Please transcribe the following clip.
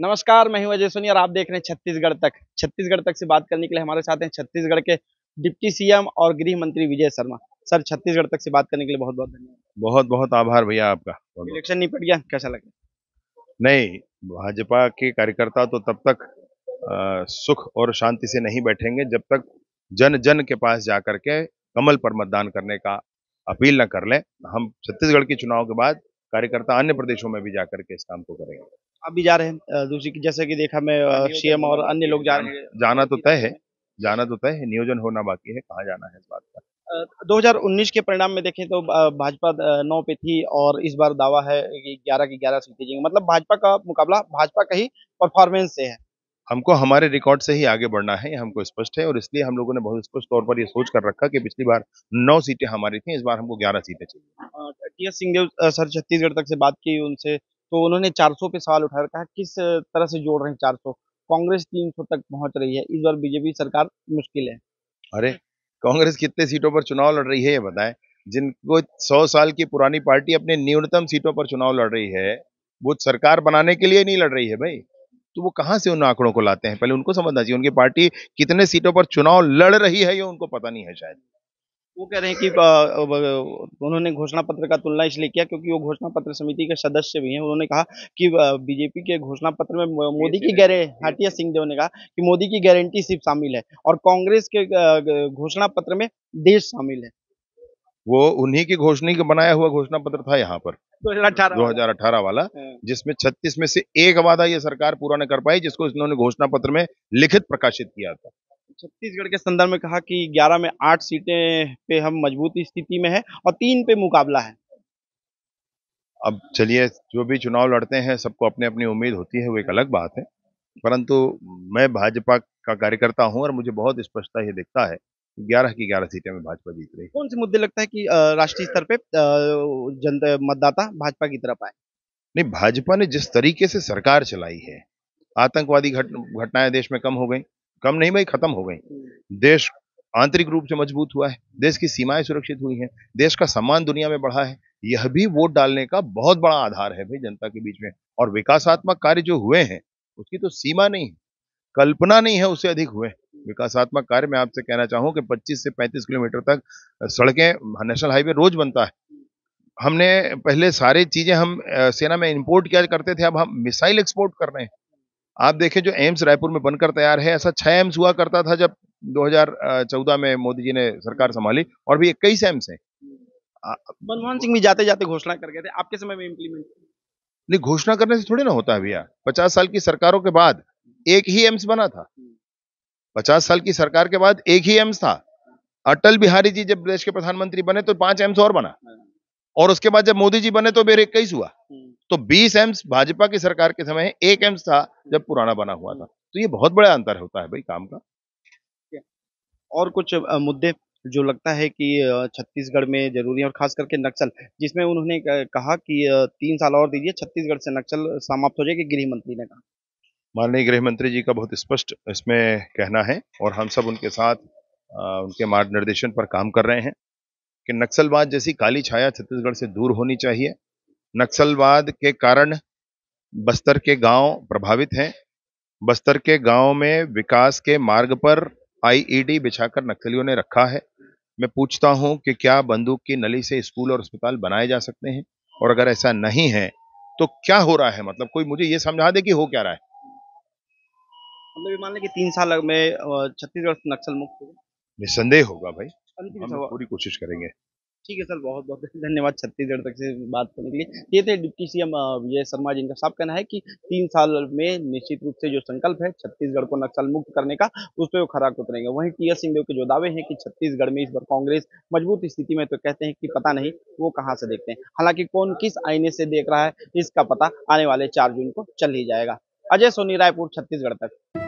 नमस्कार मैं हूं अजय सोनी और आप देख रहे हैं छत्तीसगढ़ तक छत्तीसगढ़ तक से बात करने के लिए हमारे साथ हैं छत्तीसगढ़ के डिप्टी सीएम और गृह मंत्री विजय शर्मा सर छत्तीसगढ़ तक से बात करने के लिए बहुत बहुत धन्यवाद बहुत बहुत आभार भैया आपका इलेक्शन निपट गया कैसा लगा नहीं भाजपा के कार्यकर्ता तो तब तक सुख और शांति से नहीं बैठेंगे जब तक जन जन के पास जा करके कमल पर मतदान करने का अपील न कर लें हम छत्तीसगढ़ के चुनाव के बाद कार्यकर्ता अन्य प्रदेशों में भी जाकर के इस काम को करेंगे आप भी जा रहे हैं दूसरी की जैसे कि देखा मैं सीएम और अन्य लोग जा रहे हैं जाना तो तय है जाना तो तय है नियोजन होना बाकी है कहाँ जाना है इस बात का 2019 के परिणाम में देखें तो भाजपा नौ पे थी और इस बार दावा है कि 11 की 11 सीटें जीएंगे मतलब भाजपा का मुकाबला भाजपा का ही परफॉर्मेंस से है हमको हमारे रिकॉर्ड से ही आगे बढ़ना है हमको स्पष्ट है और इसलिए हम लोगों ने बहुत स्पष्ट तौर पर यह सोच कर रखा कि पिछली बार नौ सीटें हमारी थी इस बार हमको ग्यारह सीटें चाहिए T S Singhdeo sir Chhattisgarh तक से बात की उनसे तो उन्होंने 400 पे सवाल उठा रखा है किस तरह से जोड़ रहे हैं 400 कांग्रेस 300 तक पहुंच रही है इस बार बीजेपी सरकार मुश्किल है अरे कांग्रेस कितने सीटों पर चुनाव लड़ रही है ये बताएं जिनको सौ साल की पुरानी पार्टी अपने न्यूनतम सीटों पर चुनाव लड़ रही है वो सरकार बनाने के लिए नहीं लड़ रही है भाई तो वो कहाँ से उन आंकड़ों को लाते हैं पहले उनको समझना चाहिए उनकी पार्टी कितने सीटों पर चुनाव लड़ रही है ये उनको पता नहीं है शायद वो कह रहे हैं कि उन्होंने घोषणा पत्र का तुलना इसलिए किया क्योंकि वो घोषणा पत्र समिति के सदस्य भी हैं उन्होंने कहा कि बीजेपी के घोषणा पत्र में मोदी की गारंटी सिंह देव ने कहा कि मोदी की गारंटी सिर्फ शामिल है और कांग्रेस के घोषणा पत्र में देश शामिल है वो उन्हीं की घोषणा का बनाया हुआ घोषणा पत्र था यहाँ पर 2018 वाला, वाला हाँ। जिसमें छत्तीस में से एक वादा ये सरकार पूरा न कर पाई जिसको इन्होंने घोषणा पत्र में लिखित प्रकाशित किया था छत्तीसगढ़ के संदर्भ में कहा कि 11 में आठ सीटें पे हम मजबूत स्थिति में है और तीन पे मुकाबला है अब चलिए जो भी चुनाव लड़ते हैं सबको अपने अपनी उम्मीद होती है वो एक अलग बात है परंतु मैं भाजपा का कार्यकर्ता हूं और मुझे बहुत स्पष्टता ये दिखता है ग्यारह की ग्यारह सीटें में भाजपा जीत रही है कौन से मुद्दे लगता है कि राष्ट्रीय स्तर पे जनता मतदाता भाजपा की तरफ आए नहीं भाजपा ने जिस तरीके से सरकार चलाई है आतंकवादी घटनाएं देश में कम हो गई कम नहीं भाई खत्म हो गई हम्म। देश आंतरिक रूप से मजबूत हुआ है देश की सीमाएं सुरक्षित हुई हैं देश का सम्मान दुनिया में बढ़ा है यह भी वोट डालने का बहुत बड़ा आधार है भाई जनता के बीच में और विकासात्मक कार्य जो हुए हैं उसकी तो सीमा नहीं है कल्पना नहीं है उससे अधिक हुए विकासात्मक कार्य मैं आपसे कहना चाहूँ कि 25 से 35 किलोमीटर तक सड़कें नेशनल हाईवे रोज बनता है हमने पहले सारी चीज़ें हम सेना में इंपोर्ट किया करते थे अब हम मिसाइल एक्सपोर्ट कर रहे हैं आप देखें जो एम्स रायपुर में बनकर तैयार है ऐसा छह एम्स हुआ करता था जब 2014 में मोदी जी ने सरकार संभाली और भी कई एम्स हैं मनमोहन सिंह भी जाते जाते घोषणा कर गए थे आपके समय में इम्प्लीमेंट नहीं घोषणा करने से थोड़ी ना होता है भैया पचास साल की सरकारों के बाद एक ही एम्स बना था पचास साल की सरकार के बाद एक ही एम्स था अटल बिहारी जी जब देश के प्रधानमंत्री बने तो पांच एम्स और बना हाँ। और उसके बाद जब मोदी जी बने तो मेरे इक्कीस हुआ हम्म। तो 20 एम्स भाजपा की सरकार के समय एक एम्स था जब पुराना बना हुआ था तो ये बहुत बड़ा अंतर होता है भाई काम का और कुछ मुद्दे जो लगता है कि छत्तीसगढ़ में जरूरी है और खास करके नक्सल जिसमें उन्होंने कहा कि तीन साल और दीजिए छत्तीसगढ़ से नक्सल समाप्त हो जाएगी गृह मंत्री ने कहा माननीय गृह मंत्री जी का बहुत स्पष्ट इसमें कहना है और हम सब उनके साथ उनके निर्देशन पर काम कर रहे हैं कि नक्सलवाद जैसी काली छाया छत्तीसगढ़ से दूर होनी चाहिए नक्सलवाद के कारण बस्तर के गांव प्रभावित हैं बस्तर के गांव में विकास के मार्ग पर आईईडी बिछाकर नक्सलियों ने रखा है मैं पूछता हूं कि क्या बंदूक की नली से स्कूल और अस्पताल बनाए जा सकते हैं और अगर ऐसा नहीं है तो क्या हो रहा है मतलब कोई मुझे ये समझा दे कि हो क्या रहा है मतलब ये मान लें कि तीन साल में छत्तीसगढ़ नक्सल मुक्त निसंदेह होगा भाई हम पूरी कोशिश करेंगे ठीक है सर बहुत बहुत धन्यवाद छत्तीसगढ़ तक से बात करने के लिए ये थे डिप्टी सीएम विजय शर्मा जिनका साफ कहना है कि तीन साल में निश्चित रूप से जो संकल्प है छत्तीसगढ़ को नक्सल मुक्त करने का उस पर वो खराक उतरेंगे वहीं टी एस सिंहदेव के जो दावे हैं कि छत्तीसगढ़ में इस बार कांग्रेस मजबूत स्थिति में तो कहते हैं कि पता नहीं वो कहाँ से देखते हैं हालांकि कौन किस आईने से देख रहा है इसका पता आने वाले चार जून को चल ही जाएगा अजय सोनी रायपुर छत्तीसगढ़ तक